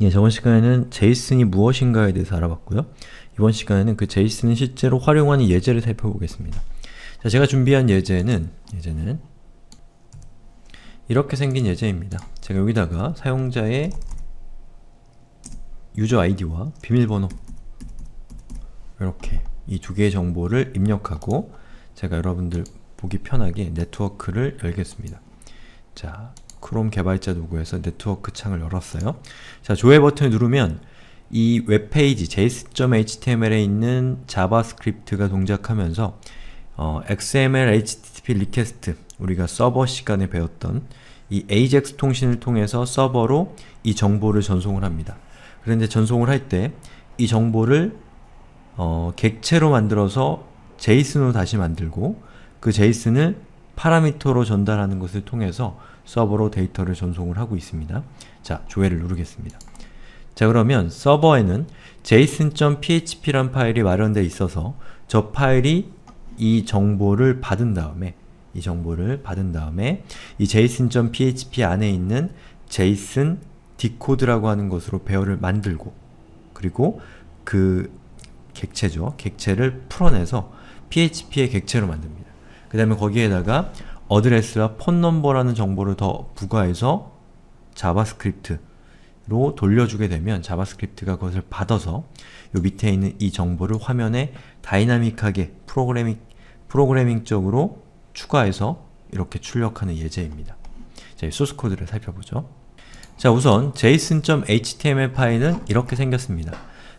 예, 저번 시간에는 제이슨이 무엇인가에 대해서 알아봤고요. 이번 시간에는 그 제이슨이 실제로 활용하는 예제를 살펴보겠습니다. 자, 제가 준비한 예제는 예제는 이렇게 생긴 예제입니다. 제가 여기다가 사용자의 유저 아이디와 비밀번호 이렇게 이 두 개의 정보를 입력하고 제가 여러분들 보기 편하게 네트워크를 열겠습니다. 자, 크롬 개발자 도구에서 네트워크 창을 열었어요. 자, 조회 버튼을 누르면 이 웹페이지 js.html에 있는 자바스크립트가 동작하면서 어, XML HTTP 리퀘스트 우리가 서버 시간에 배웠던 이 AJAX 통신을 통해서 서버로 이 정보를 전송을 합니다. 그런데 전송을 할 때 이 정보를 어, 객체로 만들어서 JSON으로 다시 만들고 그 JSON을 파라미터로 전달하는 것을 통해서 서버로 데이터를 전송을 하고 있습니다. 자, 조회를 누르겠습니다. 자 그러면 서버에는 json.php란 파일이 마련되어 있어서 저 파일이 이 정보를 받은 다음에 이 정보를 받은 다음에 이 json.php 안에 있는 json d e c 라고 하는 것으로 배열을 만들고 그리고 그 객체죠. 객체를 풀어내서 php의 객체로 만듭니다. 그 다음에 거기에다가 a d d r e s s 와폰 넘버라는 정보를 더 부과해서 자바스크립트로 돌려주게 되면 자바스크립트가 그것을 받아서 요 밑에 있는 이 정보를 화면에 다이나믹하게 프로그래밍, 프로그래밍적으로 추가해서 이렇게 출력하는 예제입니다. 자, 소스코드를 살펴보죠. 자, 우선 json.html 파일은 이렇게 생겼습니다.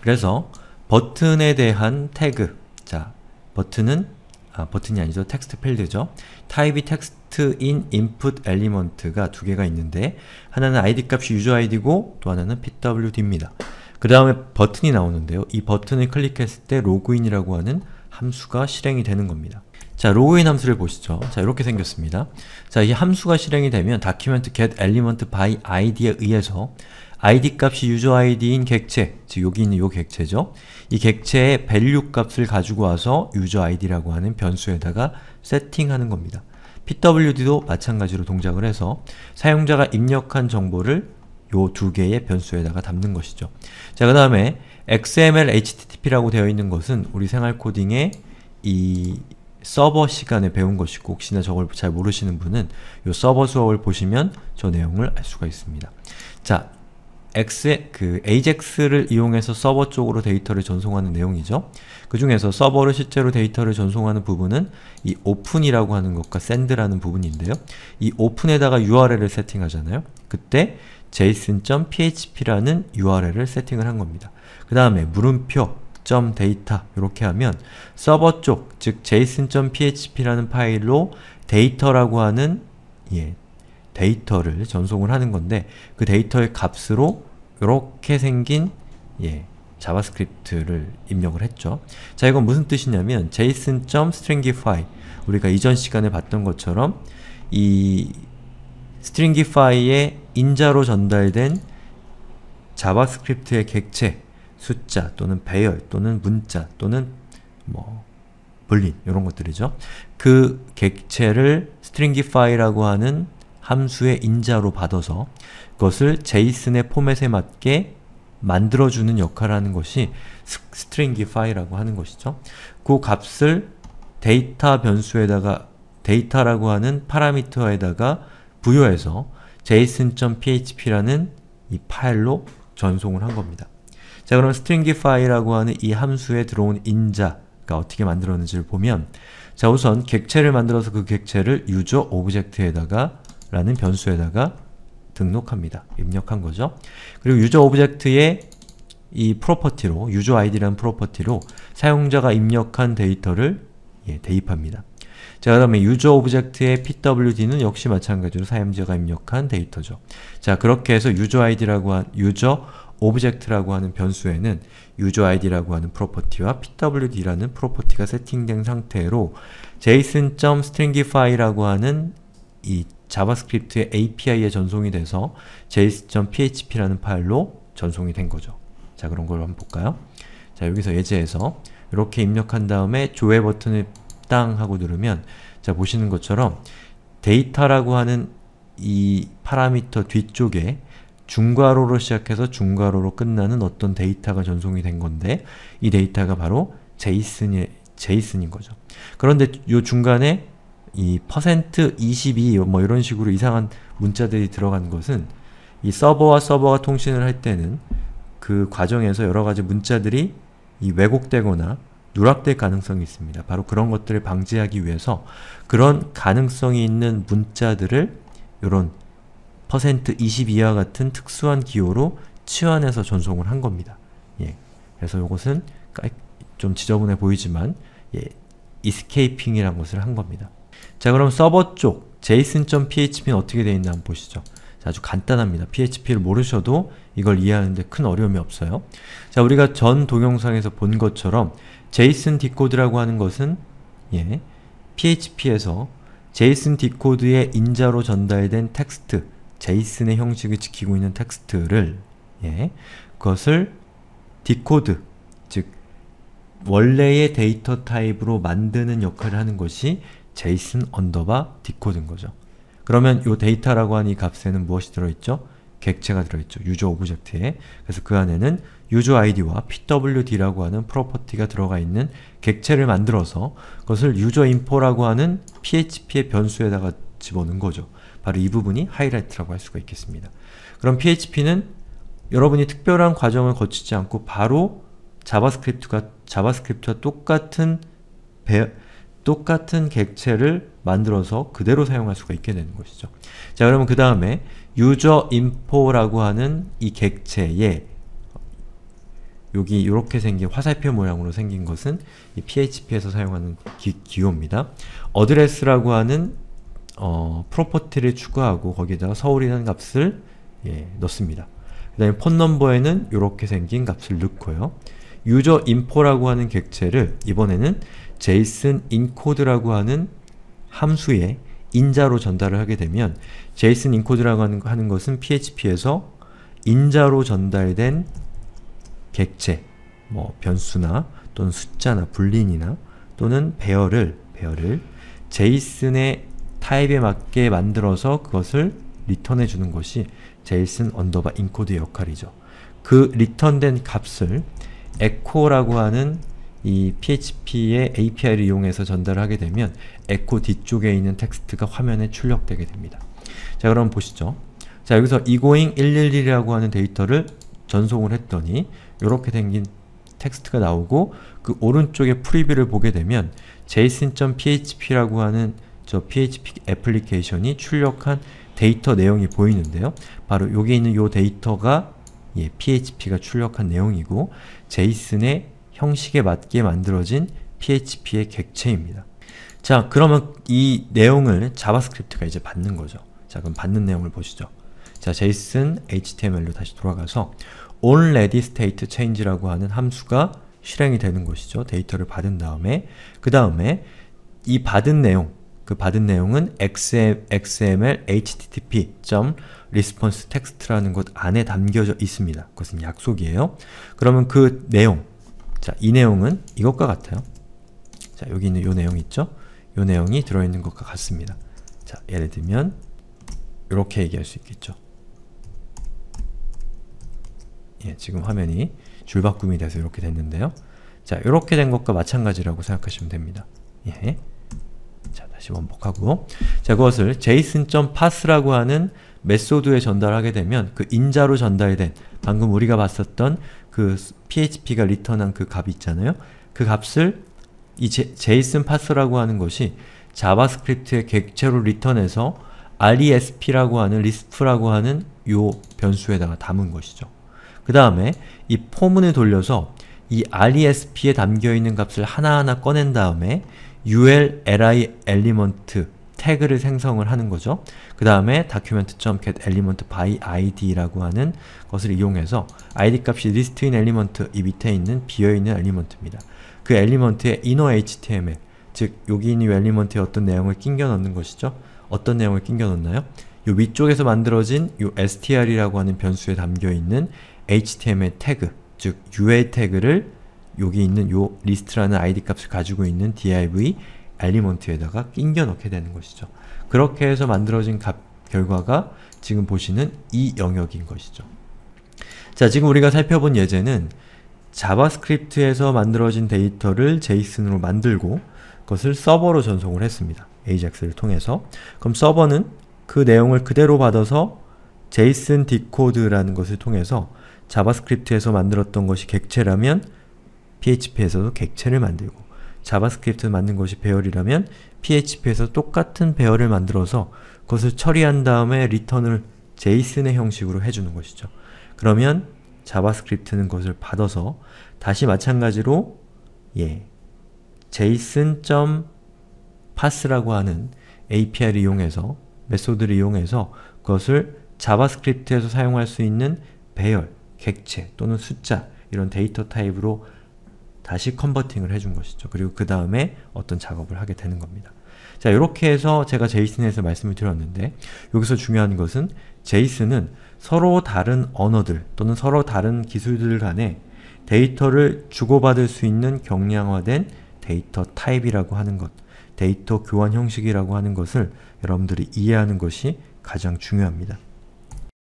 그래서 버튼에 대한 태그 자, 버튼은 아, 버튼이 아니죠. 텍스트 필드죠. 타입이 텍스트인 인풋 엘리먼트가 두 개가 있는데 하나는 id 값이 유저 id고 또 하나는 pwd입니다. 그 다음에 버튼이 나오는데요. 이 버튼을 클릭했을 때 로그인이라고 하는 함수가 실행이 되는 겁니다. 자, 로그인 함수를 보시죠. 자, 이렇게 생겼습니다. 자, 이 함수가 실행이 되면 document get element by id에 의해서 id 값이 유저 id인 객체, 즉 여기 있는 이 객체죠. 이 객체의 value 값을 가지고 와서 유저 id라고 하는 변수에다가 세팅하는 겁니다. pwd도 마찬가지로 동작을 해서 사용자가 입력한 정보를 이 두 개의 변수에다가 담는 것이죠. 자, 그 다음에 xml http라고 되어 있는 것은 우리 생활 코딩의 이 서버 시간에 배운 것이고 혹시나 저걸 잘 모르시는 분은 이 서버 수업을 보시면 저 내용을 알 수가 있습니다. 자, X, 그 AJAX를 이용해서 서버 쪽으로 데이터를 전송하는 내용이죠. 그 중에서 서버를 실제로 데이터를 전송하는 부분은 이 open이라고 하는 것과 send라는 부분인데요. 이 open에다가 URL을 세팅하잖아요. 그때 json.php라는 URL을 세팅을 한 겁니다. 그 다음에 물음표 점 데이터 이렇게 하면 서버 쪽, 즉 json.php라는 파일로 데이터라고 하는 예, 데이터를 전송을 하는 건데 그 데이터의 값으로 이렇게 생긴 예, 자바스크립트를 입력을 했죠. 자, 이건 무슨 뜻이냐면 json.stringify 우리가 이전 시간에 봤던 것처럼 이 stringify의 인자로 전달된 자바스크립트의 객체, 숫자 또는 배열 또는 문자 또는 뭐 불린 이런 것들이죠. 그 객체를 stringify라고 하는 함수의 인자로 받아서 그것을 제이슨의 포맷에 맞게 만들어주는 역할을 하는 것이 stringify라고 하는 것이죠. 그 값을 데이터 변수에다가 데이터라고 하는 파라미터에다가 부여해서 json.php라는 이 파일로 전송을 한 겁니다. 자 그럼 stringify라고 하는 이 함수에 들어온 인자가 어떻게 만들었는지를 보면 자 우선 객체를 만들어서 그 객체를 유저 오브젝트에다가 라는 변수에다가 등록합니다. 입력한 거죠. 그리고 유저 오브젝트의 이 프로퍼티로 유저 아이디라는 프로퍼티로 사용자가 입력한 데이터를 예, 대입합니다. 자, 그 다음에 유저 오브젝트의 pwd는 역시 마찬가지로 사용자가 입력한 데이터죠. 자, 그렇게 해서 유저 아이디라고 한 유저 오브젝트라고 하는 변수에는 유저 아이디라고 하는 프로퍼티와 pwd라는 프로퍼티가 세팅된 상태로 json.stringify라고 하는 이 자바스크립트의 API에 전송이 돼서 json.php라는 파일로 전송이 된 거죠. 자, 그런 걸 한번 볼까요? 자, 여기서 예제에서 이렇게 입력한 다음에 조회 버튼을 땅 하고 누르면 자, 보시는 것처럼 데이터라고 하는 이 파라미터 뒤쪽에 중괄호로 시작해서 중괄호로 끝나는 어떤 데이터가 전송이 된 건데 이 데이터가 바로 제이슨의 제이슨인 거죠. 그런데 요 중간에 이 퍼센트 22, 뭐 이런 식으로 이상한 문자들이 들어간 것은 이 서버와 서버가 통신을 할 때는 그 과정에서 여러가지 문자들이 이 왜곡되거나 누락될 가능성이 있습니다. 바로 그런 것들을 방지하기 위해서 그런 가능성이 있는 문자들을 이런 퍼센트 22와 같은 특수한 기호로 치환해서 전송을 한 겁니다. 예. 그래서 이것은 좀 지저분해 보이지만 예, 이스케이핑이란 것을 한 겁니다. 자 그럼 서버 쪽 json.php는 어떻게 되어 있나 한번 보시죠. 자, 아주 간단합니다. php를 모르셔도 이걸 이해하는데 큰 어려움이 없어요. 자 우리가 전 동영상에서 본 것처럼 json 디코드라고 하는 것은 예, php에서 json 디코드의 인자로 전달된 텍스트 j s o n 의 형식을 지키고 있는 텍스트를 예, 그것을 디코드, 즉 원래의 데이터 타입으로 만드는 역할을 하는 것이 제이슨 언더바 디코드인 거죠. 그러면 이 데이터라고 하는 이 값에는 무엇이 들어있죠? 객체가 들어있죠. 유저 오브젝트에. 그래서 그 안에는 유저 id와 pwd라고 하는 프로퍼티가 들어가 있는 객체를 만들어서 그것을 유저 인포라고 하는 php의 변수에다가 집어넣은 거죠. 바로 이 부분이 하이라이트라고 할 수가 있겠습니다. 그럼 php는 여러분이 특별한 과정을 거치지 않고 바로 자바스크립트가 자바스크립트와 똑같은 배, 똑같은 객체를 만들어서 그대로 사용할 수가 있게 되는 것이죠. 자 여러분 그 다음에 유저 인포라고 하는 이 객체에 여기 이렇게 생긴 화살표 모양으로 생긴 것은 PHP에서 사용하는 기, 기호입니다. 어드레스라고 하는 어, 프로퍼티를 추가하고 거기에다가 서울이라는 값을 예, 넣습니다. 그 다음에 폰넘버에는 이렇게 생긴 값을 넣고요. 유저 인포라고 하는 객체를 이번에는 JSON 인코드라고 하는 함수에 인자로 전달을 하게 되면 JSON 인코드라고 하는, 하는 것은 PHP에서 인자로 전달된 객체, 뭐 변수나 또는 숫자나 불린이나 또는 배열을 배열을 JSON의 타입에 맞게 만들어서 그것을 리턴해 주는 것이 JSON 언더바 인코드의 역할이죠. 그 리턴된 값을 echo라고 하는 이 PHP의 API를 이용해서 전달하게 되면 에코 뒤쪽에 있는 텍스트가 화면에 출력되게 됩니다. 자 그럼 보시죠. 자 여기서 egoing 111이라고 하는 데이터를 전송을 했더니 이렇게 생긴 텍스트가 나오고 그 오른쪽에 프리뷰를 보게 되면 json.php라고 하는 저 php 애플리케이션이 출력한 데이터 내용이 보이는데요. 바로 여기 있는 이 데이터가 예, php가 출력한 내용이고 제이슨의 형식에 맞게 만들어진 PHP의 객체입니다. 자, 그러면 이 내용을 자바스크립트가 이제 받는 거죠. 자, 그럼 받는 내용을 보시죠. 자, JSON HTML로 다시 돌아가서 onReadyStateChange라고 하는 함수가 실행이 되는 것이죠. 데이터를 받은 다음에 그 다음에 이 받은 내용, 그 받은 내용은 xm, l http.responseText라는 것 안에 담겨져 있습니다. 그것은 약속이에요. 그러면 그 내용, 자, 이 내용은 이것과 같아요. 자, 여기 있는 요 내용 있죠? 요 내용이 들어있는 것과 같습니다. 자, 예를 들면 이렇게 얘기할 수 있겠죠. 예, 지금 화면이 줄바꿈이 돼서 이렇게 됐는데요. 자, 이렇게 된 것과 마찬가지라고 생각하시면 됩니다. 예. 자, 다시 원복하고 자, 그것을 json.pass라고 하는 메소드에 전달하게 되면 그 인자로 전달된 방금 우리가 봤었던 그 php가 리턴한 그 값 있잖아요. 그 값을 이 제, 제이슨 파스라고 하는 것이 자바스크립트의 객체로 리턴해서 resp라고 하는 리스프라고 하는 요 변수에다가 담은 것이죠. 그 다음에 이 포문을 돌려서 이 resp에 담겨있는 값을 하나하나 꺼낸 다음에 ul li 엘리먼트 태그를 생성을 하는 거죠. 그 다음에 document.get element by id라고 하는 것을 이용해서 id 값이 l i s t i n element 이 밑에 있는 비어있는 엘리먼트입니다. 그 엘리먼트에 inner html 즉 여기 있는 엘리먼트에 어떤 내용을 낑겨 넣는 것이죠. 어떤 내용을 낑겨 넣나요? 요 위쪽에서 만들어진 요 str이라고 하는 변수에 담겨있는 html 태그 즉 ua 태그를 여기 있는 요 리스트라는 id 값을 가지고 있는 div 알리먼트에다가 낑겨 넣게 되는 것이죠. 그렇게 해서 만들어진 값 결과가 지금 보시는 이 영역인 것이죠. 자, 지금 우리가 살펴본 예제는 자바스크립트에서 만들어진 데이터를 j s o n 으로 만들고 그것을 서버로 전송을 했습니다. AJAX를 통해서. 그럼 서버는 그 내용을 그대로 받아서 JSON d e c o d 라는 것을 통해서 자바스크립트에서 만들었던 것이 객체라면 PHP에서도 객체를 만들고 자바스크립트 만든 것이 배열이라면 PHP에서 똑같은 배열을 만들어서 그것을 처리한 다음에 리턴을 제이슨의 형식으로 해주는 것이죠. 그러면 자바스크립트는 그것을 받아서 다시 마찬가지로 예, json.pass라고 하는 API를 이용해서 메소드를 이용해서 그것을 자바스크립트에서 사용할 수 있는 배열, 객체 또는 숫자 이런 데이터 타입으로 다시 컨버팅을 해준 것이죠. 그리고 그 다음에 어떤 작업을 하게 되는 겁니다. 자, 이렇게 해서 제가 제이슨에서 말씀을 드렸는데 여기서 중요한 것은 제이슨은 서로 다른 언어들 또는 서로 다른 기술들 간에 데이터를 주고받을 수 있는 경량화된 데이터 타입이라고 하는 것, 데이터 교환 형식이라고 하는 것을 여러분들이 이해하는 것이 가장 중요합니다.